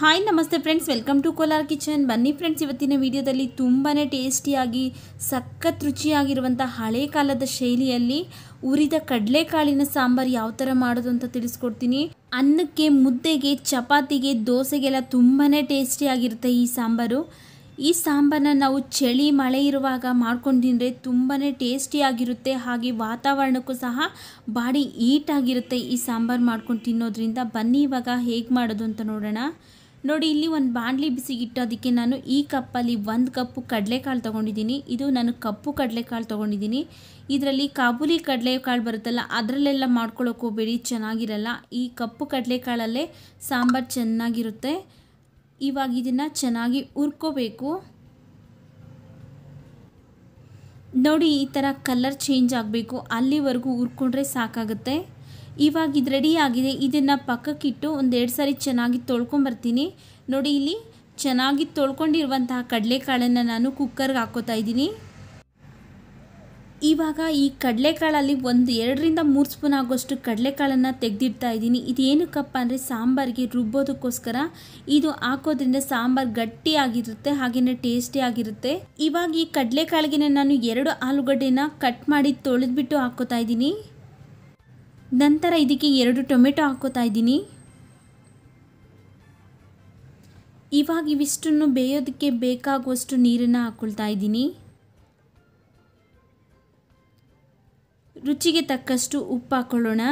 hi ನಮಸ್ತೆ friends welcome to Kolar kitchen ಬನ್ನಿ friends ಇವತ್ತಿನ ವಿಡಿಯೋದಲ್ಲಿ ತುಂಬಾ ಟೇಸ್ಟಿಯಾಗಿ ಸಖತ್ ರುಚಿಯಾಗಿರುವಂಥ ಹಳೆ ಕಾಲದ ಶೈಲಿಯಲ್ಲಿ ಉರಿದ ಕಡಲೆಕಾಳಿನ ಸಾಂಬಾರು ಯಾವ ಥರ ಮಾಡೋದು ಅಂತ ತಿಳಿಸ್ಕೊಡ್ತೀನಿ ಅನ್ನಕ್ಕೆ ಮುದ್ದೆಗೆ ಚಪಾತಿಗೆ ದೋಸೆಗೆಲ್ಲ ತುಂಬಾ ಟೇಸ್ಟಿಯಾಗಿರುತ್ತೆ ಈ ಸಾಂಬಾರು ಈ ಸಾಂಬಾರನ್ನ ನಾವು ಚಳಿ ಮಳೆ ಇರುವಾಗ ಮಾಡ್ಕೊಂಡು ತಿಂದರೆ ತುಂಬಾ ಟೇಸ್ಟಿಯಾಗಿರುತ್ತೆ ಹಾಗೆ ವಾತಾವರಣಕ್ಕೂ ಸಹ ಬಾಡಿ ಈಟಾಗಿರುತ್ತೆ ಈ ಸಾಂಬಾರು ಮಾಡ್ಕೊಂಡು ತಿನ್ನೋದ್ರಿಂದ ಬನ್ನಿ ಇವಾಗ ಹೇಗೆ ಮಾಡೋದು ಅಂತ ನೋಡೋಣ ನೋಡಿ ಇಲ್ಲಿ ಒಂದು ಬಾಣಲಿ ಬಿಸಿಗಿಟ್ಟು ಅದಕ್ಕೆ ನಾನು ಈ ಕಪ್ಪಲ್ಲಿ ಒಂದು ಕಪ್ಪು ಕಡಲೆಕಾಳು ತೊಗೊಂಡಿದ್ದೀನಿ ಇದು ನಾನು ಕಪ್ಪು ಕಡಲೆಕಾಳು ತೊಗೊಂಡಿದ್ದೀನಿ ಇದರಲ್ಲಿ ಕಾಬೂಲಿ ಕಡಲೆಕಾಳು ಬರುತ್ತಲ್ಲ ಅದರಲ್ಲೆಲ್ಲ ಮಾಡ್ಕೊಳ್ಳೋಕೆ ಹೋಗಬೇಡಿ ಚೆನ್ನಾಗಿರಲ್ಲ ಈ ಕಪ್ಪು ಕಡಲೆಕಾಳಲ್ಲೇ ಸಾಂಬಾರು ಚೆನ್ನಾಗಿರುತ್ತೆ ಇವಾಗ ಇದನ್ನು ಚೆನ್ನಾಗಿ ಉರ್ಕೋಬೇಕು ನೋಡಿ ಈ ಥರ ಕಲರ್ ಚೇಂಜ್ ಆಗಬೇಕು ಅಲ್ಲಿವರೆಗೂ ಹುರ್ಕೊಂಡ್ರೆ ಸಾಕಾಗುತ್ತೆ ಇವಾಗ ಇದು ರೆಡಿಯಾಗಿದೆ ಇದನ್ನು ಪಕ್ಕಕ್ಕಿಟ್ಟು ಒಂದೆರಡು ಸಾರಿ ಚೆನ್ನಾಗಿ ತೊಳ್ಕೊಂಬರ್ತೀನಿ ನೋಡಿ ಇಲ್ಲಿ ಚೆನ್ನಾಗಿ ತೊಳ್ಕೊಂಡಿರುವಂತಹ ಕಡಲೆಕಾಳನ್ನು ನಾನು ಕುಕ್ಕರ್ಗೆ ಹಾಕೋತಾ ಇದ್ದೀನಿ ಇವಾಗ ಈ ಕಡಲೆಕಾಳಲ್ಲಿ ಒಂದು ಎರಡರಿಂದ ಮೂರು ಸ್ಪೂನ್ ಆಗೋಷ್ಟು ಕಡಲೆಕಾಳನ್ನು ತೆಗೆದಿಡ್ತಾ ಇದ್ದೀನಿ ಇದೇನಕ್ಕಪ್ಪ ಅಂದರೆ ಸಾಂಬಾರಿಗೆ ರುಬ್ಬೋದಕ್ಕೋಸ್ಕರ ಇದು ಹಾಕೋದ್ರಿಂದ ಸಾಂಬಾರು ಗಟ್ಟಿಯಾಗಿರುತ್ತೆ ಹಾಗೆಯೇ ಟೇಸ್ಟಿಯಾಗಿರುತ್ತೆ ಇವಾಗ ಈ ಕಡಲೆಕಾಳಿಗೆ ನಾನು ಎರಡು ಆಲೂಗಡ್ಡೆನ ಕಟ್ ಮಾಡಿ ತೊಳೆದ್ಬಿಟ್ಟು ಹಾಕೋತಾ ಇದ್ದೀನಿ ನಂತರ ಇದಕ್ಕೆ ಎರಡು ಟೊಮೆಟೊ ಹಾಕೋತಾ ಇದ್ದೀನಿ ಇವಾಗ ಇವಿಷ್ಟನ್ನು ಬೇಯೋದಕ್ಕೆ ಬೇಕಾಗುವಷ್ಟು ನೀರನ್ನು ಹಾಕ್ಕೊಳ್ತಾ ಇದ್ದೀನಿ ರುಚಿಗೆ ತಕ್ಕಷ್ಟು ಉಪ್ಪು ಹಾಕ್ಕೊಳ್ಳೋಣ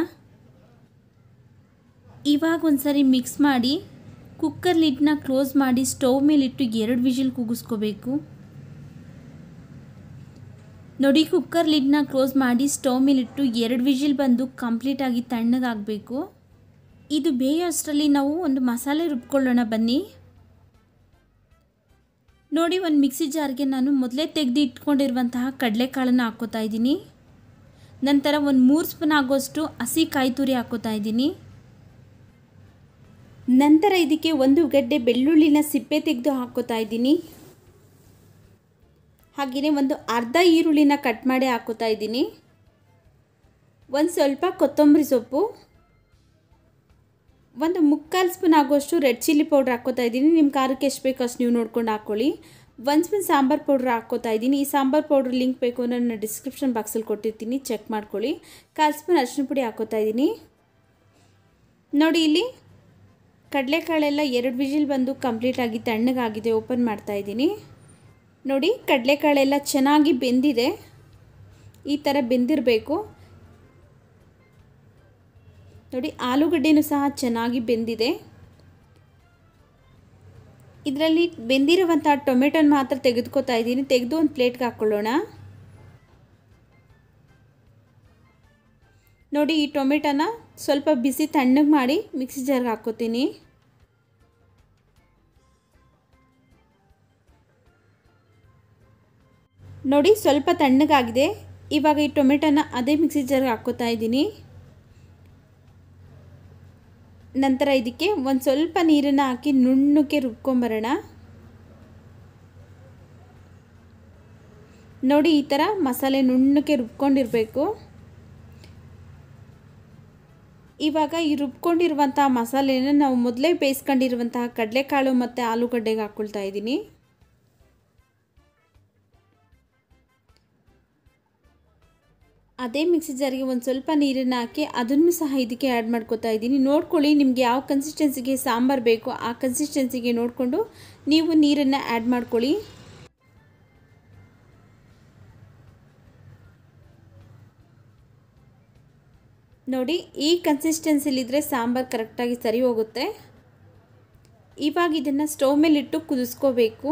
ಇವಾಗ ಒಂದು ಮಿಕ್ಸ್ ಮಾಡಿ ಕುಕ್ಕರ್ ಲಿಡ್ನ ಕ್ಲೋಸ್ ಮಾಡಿ ಸ್ಟೌವ್ ಮೇಲಿಟ್ಟು ಎರಡು ವಿಜಿಲ್ ಕೂಗಿಸ್ಕೋಬೇಕು ನೋಡಿ ಕುಕ್ಕರ್ ಲಿಡ್ನ ಕ್ಲೋಸ್ ಮಾಡಿ ಸ್ಟವ್ ಮೇಲಿಟ್ಟು ಎರಡು ವಿಜಿಲ್ ಬಂದು ಕಂಪ್ಲೀಟಾಗಿ ತಣ್ಣಗಾಗಬೇಕು ಇದು ಬೇಯೋಷ್ಟರಲ್ಲಿ ನಾವು ಒಂದು ಮಸಾಲೆ ರುಬ್ಕೊಳ್ಳೋಣ ಬನ್ನಿ ನೋಡಿ ಒಂದು ಮಿಕ್ಸಿ ಜಾರ್ಗೆ ನಾನು ಮೊದಲೇ ತೆಗೆದು ಇಟ್ಕೊಂಡಿರುವಂತಹ ಕಡಲೆಕಾಳನ್ನು ಹಾಕೋತಾ ಇದ್ದೀನಿ ನಂತರ ಒಂದು ಮೂರು ಸ್ಪೂನ್ ಆಗೋಷ್ಟು ಹಸಿ ಕಾಯಿ ತುರಿ ಹಾಕೋತಾ ಇದ್ದೀನಿ ನಂತರ ಇದಕ್ಕೆ ಒಂದು ಗಡ್ಡೆ ಬೆಳ್ಳುಳ್ಳಿನ ಸಿಪ್ಪೆ ತೆಗೆದು ಹಾಕೋತಾ ಇದ್ದೀನಿ ಹಾಗೆಯೇ ಒಂದು ಅರ್ಧ ಈರುಳ್ಳಿನ ಕಟ್ ಮಾಡಿ ಹಾಕೋತಾ ಇದ್ದೀನಿ ಒಂದು ಸ್ವಲ್ಪ ಕೊತ್ತಂಬರಿ ಸೊಪ್ಪು ಒಂದು ಮುಕ್ಕಾಲು ಸ್ಪೂನ್ ಆಗೋಷ್ಟು ರೆಡ್ ಚಿಲ್ಲಿ ಪೌಡ್ರ್ ಹಾಕೋತಾ ಇದ್ದೀನಿ ನಿಮ್ಮ ಖಾರಕ್ಕೆ ಎಷ್ಟು ಬೇಕು ಅಷ್ಟು ನೀವು ನೋಡ್ಕೊಂಡು ಹಾಕ್ಕೊಳ್ಳಿ ಒಂದು ಸ್ಪೂನ್ ಸಾಂಬಾರು ಪೌಡ್ರ್ ಹಾಕೋತಾ ಇದ್ದೀನಿ ಈ ಸಾಂಬಾರು ಪೌಡ್ರ್ ಲಿಂಕ್ ಬೇಕು ಅನ್ನೋ ನಾನು ಡಿಸ್ಕ್ರಿಪ್ಷನ್ ಬಾಕ್ಸಲ್ಲಿ ಕೊಟ್ಟಿರ್ತೀನಿ ಚೆಕ್ ಮಾಡ್ಕೊಳ್ಳಿ ಕಾಲು ಸ್ಪೂನ್ ಅರಿಶಿನ ಪುಡಿ ಹಾಕೋತಾ ಇದ್ದೀನಿ ನೋಡಿ ಇಲ್ಲಿ ಕಡಲೆಕಾಳೆಲ್ಲ ಎರಡು ವಿಜಿಲ್ ಬಂದು ಕಂಪ್ಲೀಟಾಗಿ ತಣ್ಣಗಾಗಿದೆ ಓಪನ್ ಮಾಡ್ತಾ ನೋಡಿ ಕಡಲೆಕಾಳೆಲ್ಲ ಚೆನ್ನಾಗಿ ಬೆಂದಿದೆ ಈ ಥರ ಬೆಂದಿರಬೇಕು ನೋಡಿ ಆಲೂಗಡ್ಡೆನೂ ಸಹ ಚೆನ್ನಾಗಿ ಬೆಂದಿದೆ ಇದರಲ್ಲಿ ಬೆಂದಿರುವಂಥ ಟೊಮೆಟೊನ ಮಾತ್ರ ತೆಗೆದುಕೋತಾ ಇದ್ದೀನಿ ತೆಗೆದು ಒಂದು ಪ್ಲೇಟ್ಗೆ ಹಾಕ್ಕೊಳ್ಳೋಣ ನೋಡಿ ಈ ಟೊಮೆಟೊನ ಸ್ವಲ್ಪ ಬಿಸಿ ತಣ್ಣಗೆ ಮಾಡಿ ಮಿಕ್ಸಿ ಜಾರ್ಗೆ ಹಾಕ್ಕೋತೀನಿ ನೋಡಿ ಸ್ವಲ್ಪ ತಣ್ಣಗಾಗಿದೆ ಇವಾಗ ಈ ಟೊಮೆಟೋನ ಅದೇ ಮಿಕ್ಸಿ ಜಾರ್ಗೆ ಹಾಕ್ಕೋತಾ ಇದ್ದೀನಿ ನಂತರ ಇದಕ್ಕೆ ಒಂದು ಸ್ವಲ್ಪ ನೀರನ್ನು ಹಾಕಿ ನುಣ್ಣಕ್ಕೆ ರುಬ್ಕೊಂಬರೋಣ ನೋಡಿ ಈ ಥರ ಮಸಾಲೆ ನುಣ್ಣಕ್ಕೆ ರುಬ್ಕೊಂಡಿರಬೇಕು ಇವಾಗ ಈ ರುಬ್ಕೊಂಡಿರುವಂತಹ ಮಸಾಲೆನ ನಾವು ಮೊದಲೇ ಬೇಯಿಸ್ಕೊಂಡಿರುವಂತಹ ಕಡಲೆಕಾಳು ಮತ್ತು ಆಲೂಗಡ್ಡೆಗೆ ಹಾಕ್ಕೊಳ್ತಾ ಇದ್ದೀನಿ ಅದೇ ಮಿಕ್ಸಿ ಜಾರಿಗೆ ಒಂದು ಸ್ವಲ್ಪ ನೀರನ್ನು ಹಾಕಿ ಅದನ್ನು ಸಹ ಇದಕ್ಕೆ ಆ್ಯಡ್ ಮಾಡ್ಕೋತಾ ಇದ್ದೀನಿ ನೋಡ್ಕೊಳ್ಳಿ ನಿಮಗೆ ಯಾವ ಕನ್ಸಿಸ್ಟೆನ್ಸಿಗೆ ಸಾಂಬಾರು ಬೇಕು ಆ ಕನ್ಸಿಸ್ಟೆನ್ಸಿಗೆ ನೋಡಿಕೊಂಡು ನೀವು ನೀರನ್ನು ಆ್ಯಡ್ ಮಾಡ್ಕೊಳ್ಳಿ ನೋಡಿ ಈ ಕನ್ಸಿಸ್ಟೆನ್ಸಿಲಿದ್ದರೆ ಸಾಂಬಾರು ಕರೆಕ್ಟಾಗಿ ಸರಿ ಹೋಗುತ್ತೆ ಇವಾಗ ಇದನ್ನು ಮೇಲೆ ಇಟ್ಟು ಕುದಿಸ್ಕೋಬೇಕು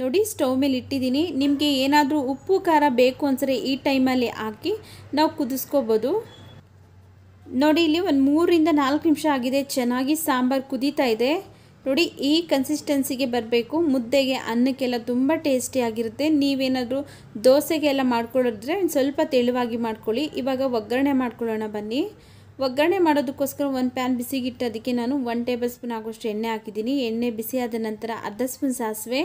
ನೋಡಿ ಸ್ಟವ್ ಮೇಲೆ ಇಟ್ಟಿದ್ದೀನಿ ನಿಮಗೆ ಏನಾದರೂ ಉಪ್ಪು ಖಾರ ಬೇಕು ಅನ್ಸರೆ ಈ ಟೈಮಲ್ಲಿ ಹಾಕಿ ನಾವು ಕುದಿಸ್ಕೋಬೋದು ನೋಡಿ ಇಲ್ಲಿ ಒಂದು ಮೂರಿಂದ ನಾಲ್ಕು ನಿಮಿಷ ಆಗಿದೆ ಚೆನ್ನಾಗಿ ಸಾಂಬಾರು ಕುದೀತಾ ಇದೆ ನೋಡಿ ಈ ಕನ್ಸಿಸ್ಟೆನ್ಸಿಗೆ ಬರಬೇಕು ಮುದ್ದೆಗೆ ಅನ್ನಕ್ಕೆಲ್ಲ ತುಂಬ ಟೇಸ್ಟಿಯಾಗಿರುತ್ತೆ ನೀವೇನಾದರೂ ದೋಸೆಗೆಲ್ಲ ಮಾಡ್ಕೊಳ್ಳೋದ್ರೆ ಸ್ವಲ್ಪ ತೆಳುವಾಗಿ ಮಾಡ್ಕೊಳ್ಳಿ ಇವಾಗ ಒಗ್ಗರಣೆ ಮಾಡ್ಕೊಳ್ಳೋಣ ಬನ್ನಿ ಒಗ್ಗರಣೆ ಮಾಡೋದಕ್ಕೋಸ್ಕರ ಒಂದು ಪ್ಯಾನ್ ಬಿಸಿಗಿಟ್ಟು ಅದಕ್ಕೆ ನಾನು ಒನ್ ಟೇಬಲ್ ಸ್ಪೂನ್ ಆಗೋಷ್ಟು ಎಣ್ಣೆ ಹಾಕಿದ್ದೀನಿ ಎಣ್ಣೆ ಬಿಸಿಯಾದ ನಂತರ ಅರ್ಧ ಸ್ಪೂನ್ ಸಾಸಿವೆ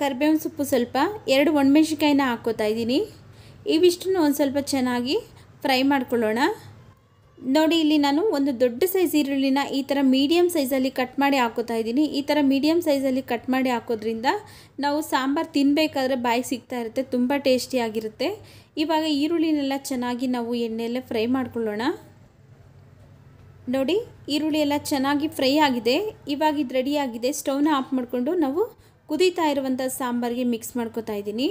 ಕರ್ಬೇವಿನ ಸೊಪ್ಪು ಸ್ವಲ್ಪ ಎರಡು ಒಣಮೆಣ್ಸಿಕಾಯಿನ ಹಾಕ್ಕೋತಾ ಇದ್ದೀನಿ ಇವಿಷ್ಟನ್ನು ಒಂದು ಸ್ವಲ್ಪ ಚೆನ್ನಾಗಿ ಫ್ರೈ ಮಾಡ್ಕೊಳ್ಳೋಣ ನೋಡಿ ಇಲ್ಲಿ ನಾನು ಒಂದು ದೊಡ್ಡ ಸೈಜ್ ಈರುಳ್ಳಿನ ಈ ಥರ ಮೀಡಿಯಮ್ ಸೈಜಲ್ಲಿ ಕಟ್ ಮಾಡಿ ಹಾಕೋತಾ ಇದ್ದೀನಿ ಈ ಥರ ಮೀಡಿಯಮ್ ಸೈಜಲ್ಲಿ ಕಟ್ ಮಾಡಿ ಹಾಕೋದ್ರಿಂದ ನಾವು ಸಾಂಬಾರು ತಿನ್ನಬೇಕಾದ್ರೆ ಬಾಯಿ ಸಿಗ್ತಾ ಇರುತ್ತೆ ತುಂಬ ಟೇಸ್ಟಿಯಾಗಿರುತ್ತೆ ಇವಾಗ ಈರುಳ್ಳಿನೆಲ್ಲ ಚೆನ್ನಾಗಿ ನಾವು ಎಣ್ಣೆಯಲ್ಲೇ ಫ್ರೈ ಮಾಡ್ಕೊಳ್ಳೋಣ ನೋಡಿ ಈರುಳ್ಳಿ ಎಲ್ಲ ಚೆನ್ನಾಗಿ ಫ್ರೈ ಆಗಿದೆ ಇವಾಗ ಇದು ರೆಡಿಯಾಗಿದೆ ಸ್ಟವ್ನ ಆಫ್ ಮಾಡಿಕೊಂಡು ನಾವು ಕುದೀತಾ ಇರುವಂಥ ಸಾಂಬಾರಿಗೆ ಮಿಕ್ಸ್ ಮಾಡ್ಕೋತಾ ಇದ್ದೀನಿ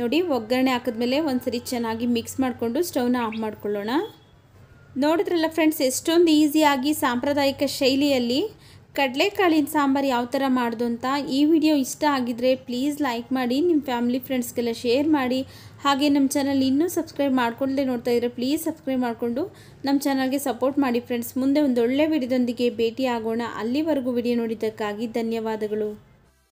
ನೋಡಿ ಒಗ್ಗರಣೆ ಹಾಕಿದ್ಮೇಲೆ ಒಂದ್ಸರಿ ಚೆನ್ನಾಗಿ ಮಿಕ್ಸ್ ಮಾಡಿಕೊಂಡು ಸ್ಟವ್ನ ಆಫ್ ಮಾಡ್ಕೊಳ್ಳೋಣ ನೋಡಿದ್ರಲ್ಲ ಫ್ರೆಂಡ್ಸ್ ಎಷ್ಟೊಂದು ಈಸಿಯಾಗಿ ಸಾಂಪ್ರದಾಯಿಕ ಶೈಲಿಯಲ್ಲಿ ಕಡಲೆಕಾಳಿನ ಸಾಂಬಾರು ಯಾವ ಥರ ಮಾಡೋದು ಅಂತ ಈ ವಿಡಿಯೋ ಇಷ್ಟ ಆಗಿದ್ದರೆ ಪ್ಲೀಸ್ ಲೈಕ್ ಮಾಡಿ ನಿಮ್ಮ ಫ್ಯಾಮಿಲಿ ಫ್ರೆಂಡ್ಸ್ಗೆಲ್ಲ ಶೇರ್ ಮಾಡಿ ಹಾಗೆ ನಮ್ಮ ಚಾನಲ್ ಇನ್ನೂ ಸಬ್ಸ್ಕ್ರೈಬ್ ಮಾಡ್ಕೊಳ್ಳದೆ ನೋಡ್ತಾ ಇದ್ರೆ ಪ್ಲೀಸ್ ಸಬ್ಸ್ಕ್ರೈಬ್ ಮಾಡಿಕೊಂಡು ನಮ್ಮ ಚಾನಲ್ಗೆ ಸಪೋರ್ಟ್ ಮಾಡಿ ಫ್ರೆಂಡ್ಸ್ ಮುಂದೆ ಒಂದೊಳ್ಳೆ ವಿಡಿಯೋದೊಂದಿಗೆ ಭೇಟಿ ಆಗೋಣ ಅಲ್ಲಿವರೆಗೂ ವಿಡಿಯೋ ನೋಡಿದ್ದಕ್ಕಾಗಿ ಧನ್ಯವಾದಗಳು